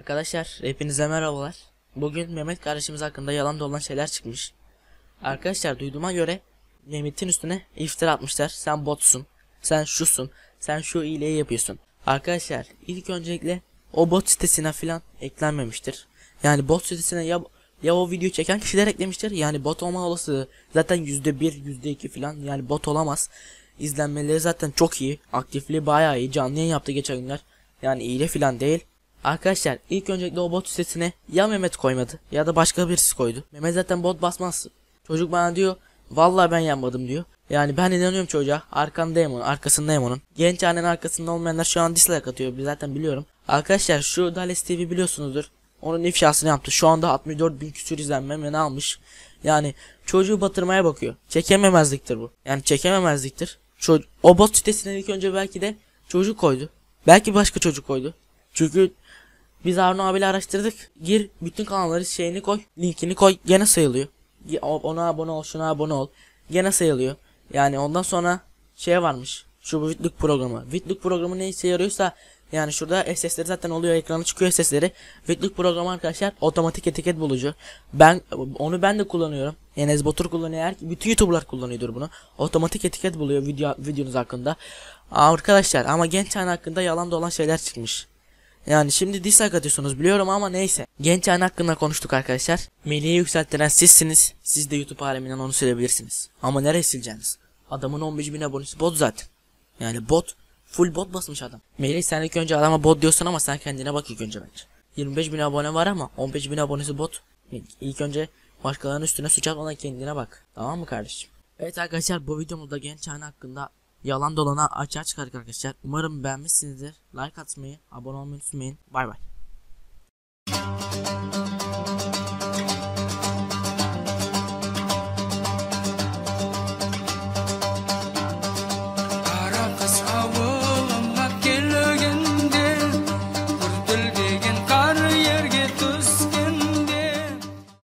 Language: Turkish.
Arkadaşlar hepinize merhabalar. Bugün Mehmet kardeşimiz hakkında yalan dolan şeyler çıkmış. Arkadaşlar duyduğuma göre Mehmet'in üstüne iftira atmışlar. Sen botsun, sen şusun, sen şu iyiliği yapıyorsun. Arkadaşlar ilk öncelikle o bot sitesine filan eklenmemiştir. Yani bot sitesine ya ya o video çeken kişiler eklemiştir. Yani bot olma olası zaten %1, %2 filan yani bot olamaz. İzlenmeleri zaten çok iyi. Aktifliği bayağı iyi. Canlı yayın yaptı geçen günler. Yani iyi filan değil. Arkadaşlar ilk öncelikle o bot sitesine ya Mehmet koymadı ya da başka birisi koydu. Mehmet zaten bot basmaz. Çocuk bana diyor vallahi ben yanmadım diyor. Yani ben inanıyorum çocuğa. Arkandayım onun, arkasındayım onun. Genç annenin arkasında olmayanlar şu an dislike atıyor. Zaten biliyorum. Arkadaşlar şu Dales TV biliyorsunuzdur. Onun ifşasını yaptı. Şu anda 64 bin küsür izlenme ve ne almış. Yani çocuğu batırmaya bakıyor. Çekememezliktir bu. Yani çekememezliktir. Ço o bot sitesine ilk önce belki de çocuk koydu. Belki başka çocuk koydu. Çünkü biz Arno abiyle araştırdık. Gir bütün kanalları şeyini koy. Linkini koy. Gene sayılıyor. Ona abone ol şuna abone ol. Gene sayılıyor. Yani ondan sonra şey varmış. Şu bu programı. Vitluk programı ne işe yarıyorsa yani şurada sesleri zaten oluyor ekrana çıkıyor sesleri. Vitluk programı arkadaşlar otomatik etiket bulucu. Ben onu ben de kullanıyorum. Yani Ezbotur kullanıyor. bütün YouTuber'lar kullanıyordur bunu. Otomatik etiket buluyor video videonuz hakkında. Aa, arkadaşlar ama genç hakkında yalan dolan şeyler çıkmış. Yani şimdi dislike atıyorsunuz biliyorum ama neyse. Genç ayın hakkında konuştuk arkadaşlar. Meleği yükselttiren sizsiniz. Siz de YouTube aleminden onu silebilirsiniz. Ama nereye sileceğiniz? Adamın 15 bin abonesi bot zaten. Yani bot. Full bot basmış adam. Melih sen ilk önce adama bot diyorsun ama sen kendine bak ilk önce bence. 25 bin abone var ama 15 bin abonesi bot. İlk önce başkalarının üstüne suç atmadan kendine bak. Tamam mı kardeşim? Evet arkadaşlar bu videomuzda genç ayın hakkında yalan dolana açığa çıkardık arkadaşlar. Umarım beğenmişsinizdir. Like atmayı, abone olmayı unutmayın. Bay bay.